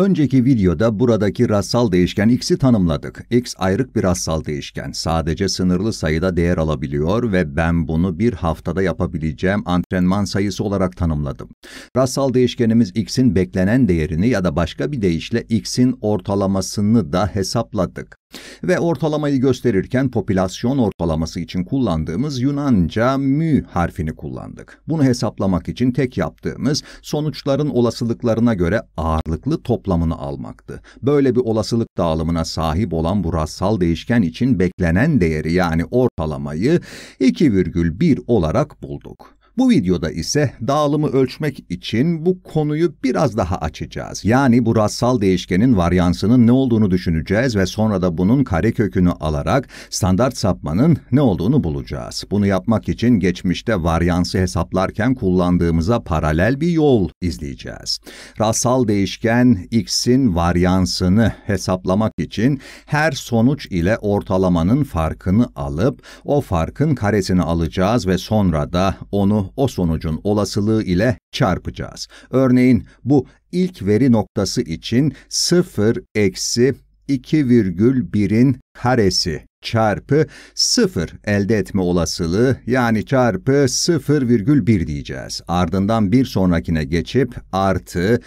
Önceki videoda buradaki rastsal değişken x'i tanımladık. x ayrık bir rastsal değişken. Sadece sınırlı sayıda değer alabiliyor ve ben bunu bir haftada yapabileceğim antrenman sayısı olarak tanımladım. Rastsal değişkenimiz x'in beklenen değerini ya da başka bir deyişle x'in ortalamasını da hesapladık. Ve ortalamayı gösterirken popülasyon ortalaması için kullandığımız Yunanca mü harfini kullandık. Bunu hesaplamak için tek yaptığımız sonuçların olasılıklarına göre ağırlıklı toplamını almaktı. Böyle bir olasılık dağılımına sahip olan bu rastsal değişken için beklenen değeri yani ortalamayı 2,1 olarak bulduk. Bu videoda ise dağılımı ölçmek için bu konuyu biraz daha açacağız. Yani bu rastsal değişkenin varyansının ne olduğunu düşüneceğiz ve sonra da bunun karekökünü alarak standart sapmanın ne olduğunu bulacağız. Bunu yapmak için geçmişte varyansı hesaplarken kullandığımıza paralel bir yol izleyeceğiz. Rastsal değişken x'in varyansını hesaplamak için her sonuç ile ortalamanın farkını alıp o farkın karesini alacağız ve sonra da onu o sonucun olasılığı ile çarpacağız. Örneğin bu ilk veri noktası için 0 eksi 2,1'in karesi çarpı 0 elde etme olasılığı yani çarpı 0,1 diyeceğiz. Ardından bir sonrakine geçip artı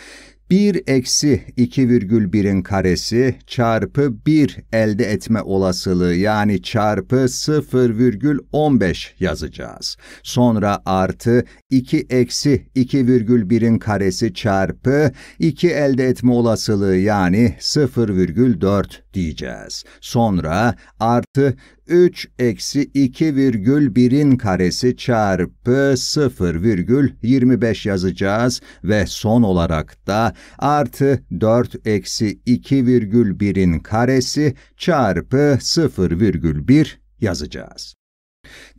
1 eksi 2,1'in karesi çarpı 1 elde etme olasılığı yani çarpı 0,15 yazacağız. Sonra artı 2 eksi 2,1'in karesi çarpı 2 elde etme olasılığı yani 0,4 diyeceğiz. Sonra artı 3 eksi 2,1'in karesi çarpı 0,25 yazacağız ve son olarak da artı 4 eksi 2,1'in karesi çarpı 0,1 yazacağız.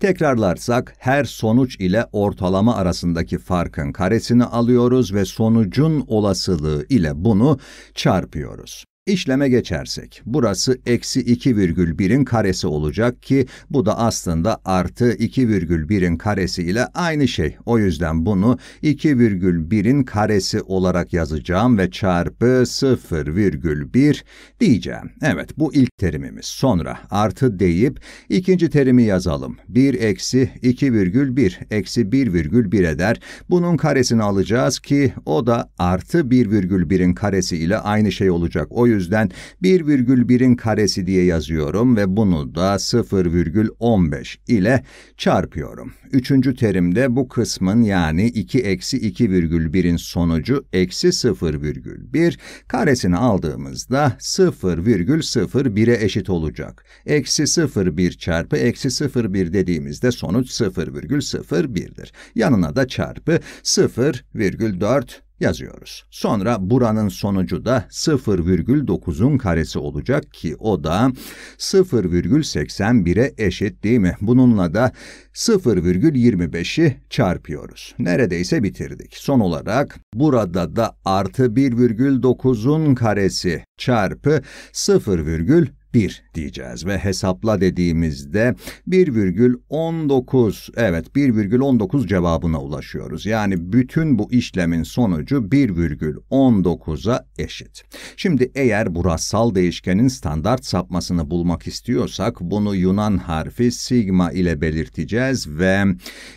Tekrarlarsak her sonuç ile ortalama arasındaki farkın karesini alıyoruz ve sonucun olasılığı ile bunu çarpıyoruz. İşleme geçersek, burası eksi 2,1'in karesi olacak ki bu da aslında artı 2,1'in karesi ile aynı şey. O yüzden bunu 2,1'in karesi olarak yazacağım ve çarpı 0,1 diyeceğim. Evet bu ilk terimimiz. Sonra artı deyip ikinci terimi yazalım. 1 eksi 2,1 eksi 1,1 eder. Bunun karesini alacağız ki o da artı 1,1'in karesi ile aynı şey olacak. O yüzden yüzden 1,1'in karesi diye yazıyorum ve bunu da 0,15 ile çarpıyorum. Üçüncü terimde bu kısmın yani 2 eksi 2,1'in sonucu eksi 0,1 karesini aldığımızda 0,01'e eşit olacak. Eksi 0,1 çarpı eksi 0,1 dediğimizde sonuç 0,01'dir. Yanına da çarpı 0,4 yazıyoruz. Sonra buranın sonucu da 0,9'un karesi olacak ki o da 0,81'e eşit değil mi? Bununla da 0,25'i çarpıyoruz. Neredeyse bitirdik. Son olarak burada da artı 1,9'un karesi çarpı 0, 1 diyeceğiz ve hesapla dediğimizde 1,19 evet 1,19 cevabına ulaşıyoruz. Yani bütün bu işlemin sonucu 1,19'a eşit. Şimdi eğer burasal değişkenin standart sapmasını bulmak istiyorsak bunu Yunan harfi sigma ile belirteceğiz ve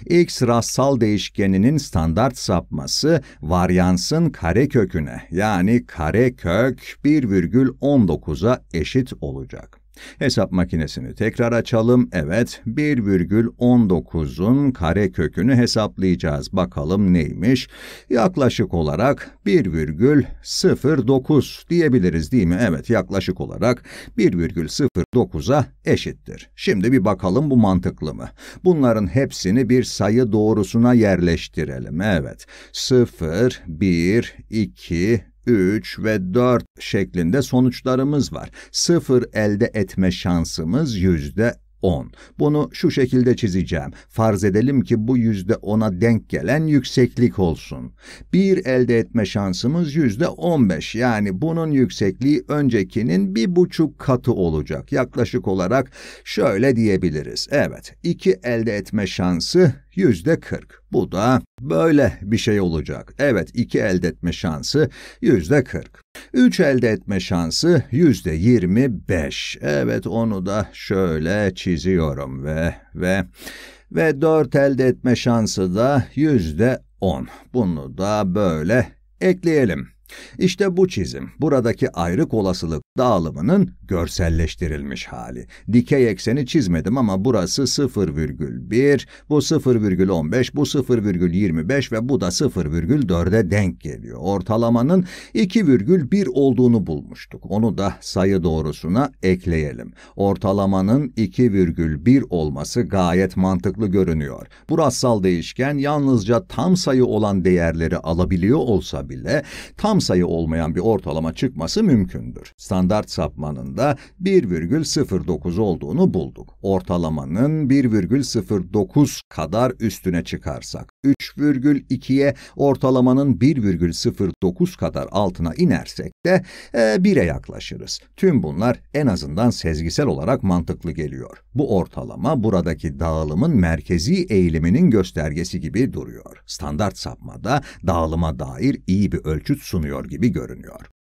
x rastsal değişkeninin standart sapması varyansın kare köküne yani kare kök 1,19'a eşit olacak olacak. Hesap makinesini tekrar açalım. Evet, 1,19'un kare kökünü hesaplayacağız. Bakalım neymiş? Yaklaşık olarak 1,09 diyebiliriz değil mi? Evet, yaklaşık olarak 1,09'a eşittir. Şimdi bir bakalım bu mantıklı mı? Bunların hepsini bir sayı doğrusuna yerleştirelim. Evet, 0, 1, 2, 3 ve 4 şeklinde sonuçlarımız var. 0 elde etme şansımız yüzde 10. Bunu şu şekilde çizeceğim. Farz edelim ki bu yüzde %10'a denk gelen yükseklik olsun. Bir elde etme şansımız yüzde %15 yani bunun yüksekliği öncekinin bir buçuk katı olacak. Yaklaşık olarak şöyle diyebiliriz. Evet, iki elde etme şansı yüzde 40. Bu da böyle bir şey olacak. Evet, iki elde etme şansı yüzde 40. 3 elde etme şansı %25. Evet onu da şöyle çiziyorum ve ve ve 4 elde etme şansı da %10. Bunu da böyle ekleyelim. İşte bu çizim buradaki ayrık olasılık dağılımının görselleştirilmiş hali. Dikey ekseni çizmedim ama burası 0,1, bu 0,15, bu 0,25 ve bu da 0,4'e denk geliyor. Ortalamanın 2,1 olduğunu bulmuştuk. Onu da sayı doğrusuna ekleyelim. Ortalamanın 2,1 olması gayet mantıklı görünüyor. Bu rastsal değişken yalnızca tam sayı olan değerleri alabiliyor olsa bile tam sayı olmayan bir ortalama çıkması mümkündür. Standart standart sapmanında 1,09 olduğunu bulduk. Ortalamanın 1,09 kadar üstüne çıkarsak 3,2'ye ortalamanın 1,09 kadar altına inersek de 1'e yaklaşırız. Tüm bunlar en azından sezgisel olarak mantıklı geliyor. Bu ortalama buradaki dağılımın merkezi eğiliminin göstergesi gibi duruyor. Standart sapmada dağılıma dair iyi bir ölçüt sunuyor gibi görünüyor.